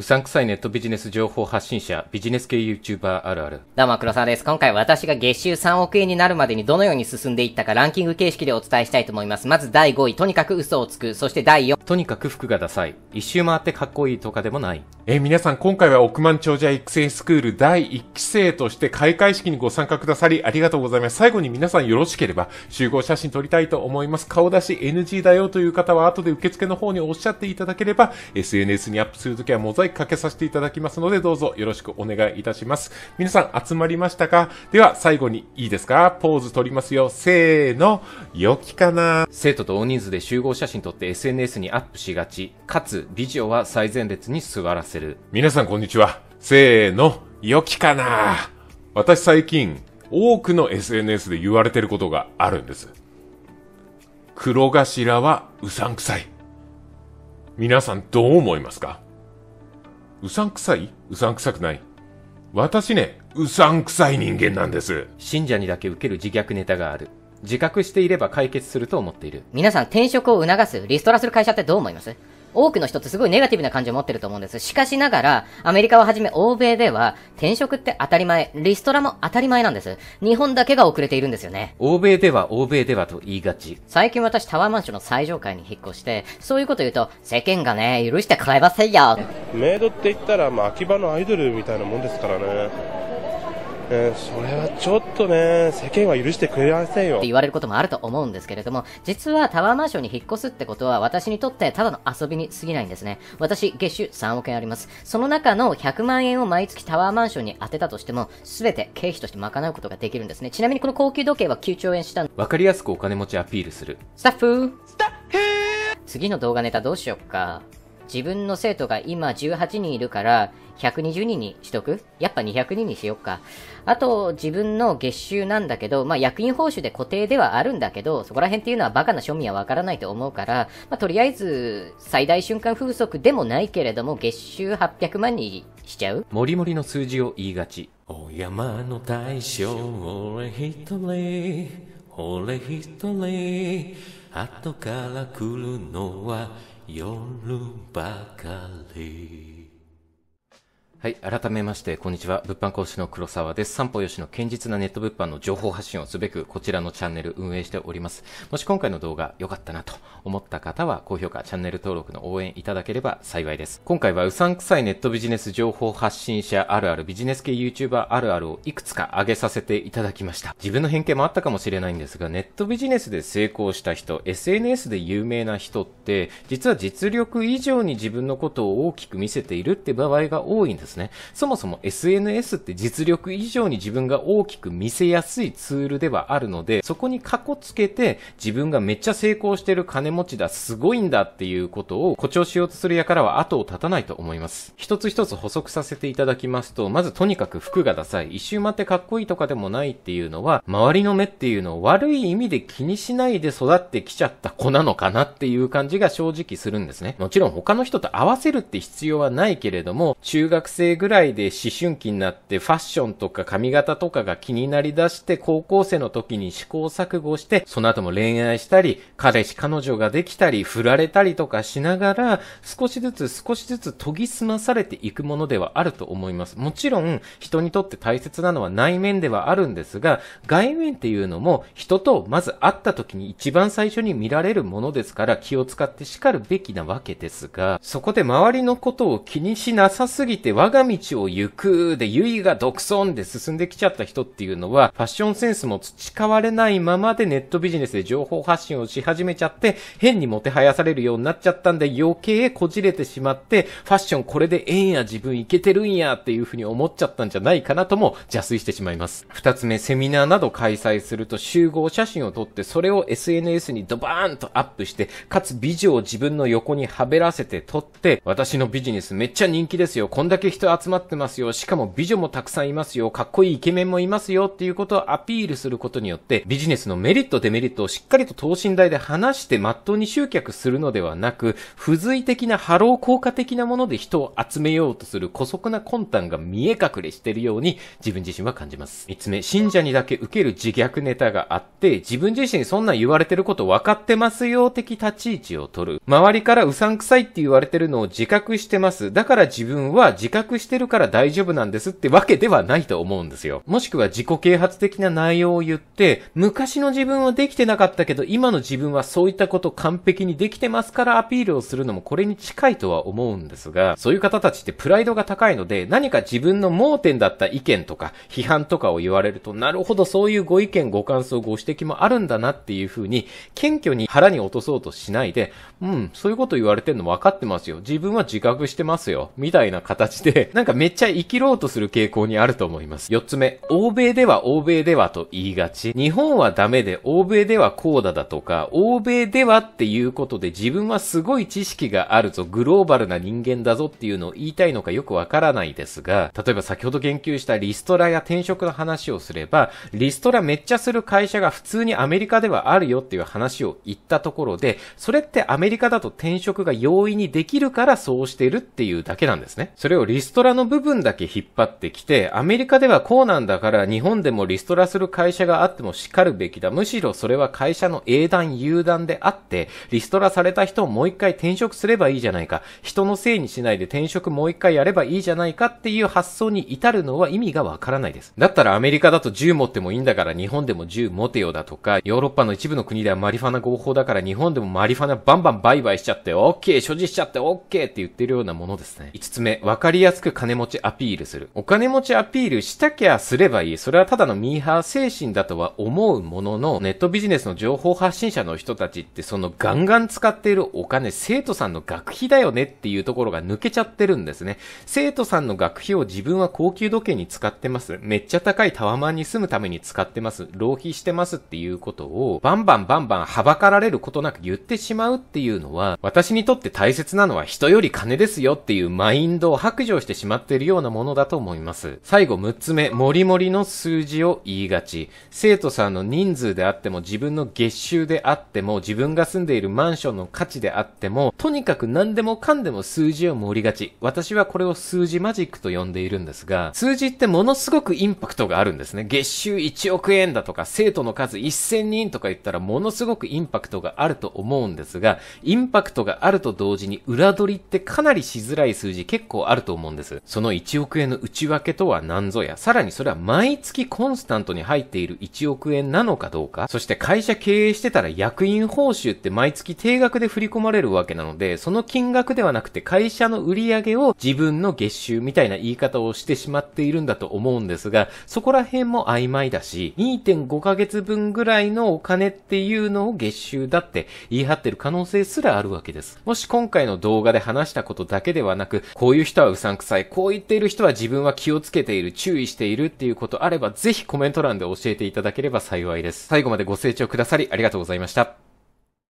うさんくさいネットビジネス情報発信者、ビジネス系 YouTuber あるある。どうも、黒沢です。今回私が月収3億円になるまでにどのように進んでいったかランキング形式でお伝えしたいと思います。まず第5位、とにかく嘘をつく。そして第4位。とにかく服がダサい。一周回ってかっこいいとかでもない。えー、皆さん、今回は億万長者育成スクール第1期生として開会式にご参加くださりありがとうございます。最後に皆さんよろしければ集合写真撮りたいと思います。顔出し NG だよという方は後で受付の方におっしゃっていただければ、SNS にアップするときはモザイクかけさせていただきますので、どうぞよろしくお願いいたします。皆さん集まりましたかでは、最後にいいですかポーズ取りますよ。せーの、良きかな生徒と大人数で集合写真撮って SNS にアップしがち。かつ、ビ美女は最前列に座らせる。皆さんこんにちは。せーの、良きかな私最近、多くの SNS で言われてることがあるんです。黒頭はうさんくさい。皆さんどう思いますかうさんくさいうさんくさくない。私ね、うさんくさい人間なんです。信者にだけ受ける自虐ネタがある。自覚していれば解決すると思っている。皆さん転職を促す、リストラする会社ってどう思います多くの人ってすごいネガティブな感情を持ってると思うんです。しかしながら、アメリカをはじめ欧米では、転職って当たり前、リストラも当たり前なんです。日本だけが遅れているんですよね。欧米では欧米ではと言いがち。最近私タワーマンションの最上階に引っ越して、そういうこと言うと、世間がね、許してくれませんよ。メイドって言ったら、まあ、秋葉のアイドルみたいなもんですからね。えー、それはちょっとね、世間は許してくれませんよ。って言われることもあると思うんですけれども、実はタワーマンションに引っ越すってことは、私にとってただの遊びに過ぎないんですね。私、月収3億円あります。その中の100万円を毎月タワーマンションに当てたとしても、すべて経費として賄うことができるんですね。ちなみにこの高級時計は9兆円したわかりやすくお金持ちアピールする。スタッフスタッフ次の動画ネタどうしよっか。自分の生徒が今18人いるから、120人にしとくやっぱ200人にしよっか。あと、自分の月収なんだけど、まあ、役員報酬で固定ではあるんだけど、そこら辺っていうのはバカな庶民はわからないと思うから、まあ、とりあえず、最大瞬間風速でもないけれども、月収800万にしちゃうもりもりの数字を言いがち。お山の大将、俺一人、俺一人、後から来るのは夜ばかり。はい。改めまして、こんにちは。物販講師の黒沢です。三方よしの堅実なネット物販の情報発信をすべく、こちらのチャンネル運営しております。もし今回の動画良かったなと思った方は、高評価、チャンネル登録の応援いただければ幸いです。今回は、うさんくさいネットビジネス情報発信者あるある、ビジネス系 YouTuber あるあるをいくつか挙げさせていただきました。自分の偏見もあったかもしれないんですが、ネットビジネスで成功した人、SNS で有名な人って、実は実力以上に自分のことを大きく見せているって場合が多いんです。ですね。そもそも SNS って実力以上に自分が大きく見せやすいツールではあるので、そこに過去つけて自分がめっちゃ成功してる金持ちだ、すごいんだっていうことを誇張しようとするやからは後を絶たないと思います。一つ一つ補足させていただきますと、まずとにかく服がダサい、一周待ってかっこいいとかでもないっていうのは、周りの目っていうのを悪い意味で気にしないで育ってきちゃった子なのかなっていう感じが正直するんですね。もちろん他の人と合わせるって必要はないけれども、中学生生ぐらいで思春期になってファッションとか髪型とかが気になりだして高校生の時に試行錯誤して、その後も恋愛したり、彼氏彼女ができたり、振られたりとかしながら、少しずつ少しずつ研ぎ澄まされていくものではあると思います。もちろん、人にとって大切なのは内面ではあるんですが、外面っていうのも人とまず会った時に一番最初に見られるものですから気を使って叱るべきなわけですが、そこで周りのことを気にしなさすぎて我我が道を行くで、ゆいが独尊で進んできちゃった人っていうのは、ファッションセンスも培われないままでネットビジネスで情報発信をし始めちゃって、変にもてはやされるようになっちゃったんで、余計こじれてしまって、ファッションこれでええんや、自分いけてるんやっていうふうに思っちゃったんじゃないかなとも邪推してしまいます。二つ目、セミナーなど開催すると集合写真を撮って、それを SNS にドバーンとアップして、かつ美女を自分の横にはべらせて撮って、私のビジネスめっちゃ人気ですよ。こんだけ人集まってますよ。しかも美女もたくさんいますよ。かっこいいイケメンもいますよっていうことをアピールすることによって、ビジネスのメリット、デメリットをしっかりと等身大で話してまっとうに集客するのではなく、付随的なハロー効果的なもので人を集めようとする古速な魂胆が見え隠れしてるように自分自身は感じます。三つ目、信者にだけ受ける自虐ネタがあって、自分自身にそんな言われてること分かってますよ的立ち位置を取る。周りからうさんくさいって言われてるのを自覚してます。だから自分は自覚してるから大丈夫なんですってわけではないと思うんですよ。もしくは自己啓発的な内容を言って、昔の自分はできてなかったけど、今の自分はそういったこと完璧にできてますからアピールをするのもこれに近いとは思うんですが、そういう方たちってプライドが高いので、何か自分の盲点だった意見とか、批判とかを言われると、なるほどそういうご意見、ご感想、ご指摘もあるんだなっていう風に、謙虚に腹に落とそうとしないで、うん、そういうこと言われてるの分かってますよ。自分は自覚してますよ。みたいな形でで、なんかめっちゃ生きろうとする傾向にあると思います。四つ目、欧米では欧米ではと言いがち。日本はダメで、欧米ではこうだだとか、欧米ではっていうことで自分はすごい知識があるぞ、グローバルな人間だぞっていうのを言いたいのかよくわからないですが、例えば先ほど言及したリストラや転職の話をすれば、リストラめっちゃする会社が普通にアメリカではあるよっていう話を言ったところで、それってアメリカだと転職が容易にできるからそうしてるっていうだけなんですね。それをリリストラの部分だけ引っ張ってきて、アメリカではこうなんだから日本でもリストラする会社があっても叱るべきだ。むしろそれは会社の英断、有断であって、リストラされた人をもう一回転職すればいいじゃないか。人のせいにしないで転職もう一回やればいいじゃないかっていう発想に至るのは意味がわからないです。だったらアメリカだと銃持ってもいいんだから日本でも銃持てよだとか、ヨーロッパの一部の国ではマリファナ合法だから日本でもマリファナバンバン売買しちゃって、オッケー所持しちゃってオッケーって言ってるようなものですね。5つ目、わかりややすく金持ちアピールする。お金持ちアピールしたきゃすればいい。それはただのミーハー精神だとは思うものの、ネットビジネスの情報発信者の人たちってそのガンガン使っているお金、生徒さんの学費だよねっていうところが抜けちゃってるんですね。生徒さんの学費を自分は高級時計に使ってます。めっちゃ高いタワマンに住むために使ってます。浪費してますっていうことを、バンバンバンバンはばかられることなく言ってしまうっていうのは、私にとって大切なのは人より金ですよっていうマインドを白状してしまっているようなものだと思います。最後6つ目、もりもりの数字を言いがち。生徒さんの人数であっても、自分の月収であっても、自分が住んでいるマンションの価値であっても、とにかく何でもかんでも数字を盛りがち。私はこれを数字マジックと呼んでいるんですが、数字ってものすごくインパクトがあるんですね。月収1億円だとか、生徒の数1000人とか言ったらものすごくインパクトがあると思うんですが、インパクトがあると同時に裏取りってかなりしづらい数字結構あると思うんですんです。その1億円の内訳とは何ぞや、さらにそれは毎月コンスタントに入っている1億円なのかどうか、そして会社経営してたら役員報酬って毎月定額で振り込まれるわけなので、その金額ではなくて会社の売り上げを自分の月収みたいな言い方をしてしまっているんだと思うんですが、そこら辺も曖昧だし、2.5ヶ月分ぐらいのお金っていうのを月収だって言い張ってる可能性すらあるわけです。もし今回の動画で話したことだけではなく、こういう人はうさんさ菜、こう言っている人は自分は気をつけている、注意しているっていうことあれば、ぜひコメント欄で教えていただければ幸いです。最後までご清聴くださりありがとうございました。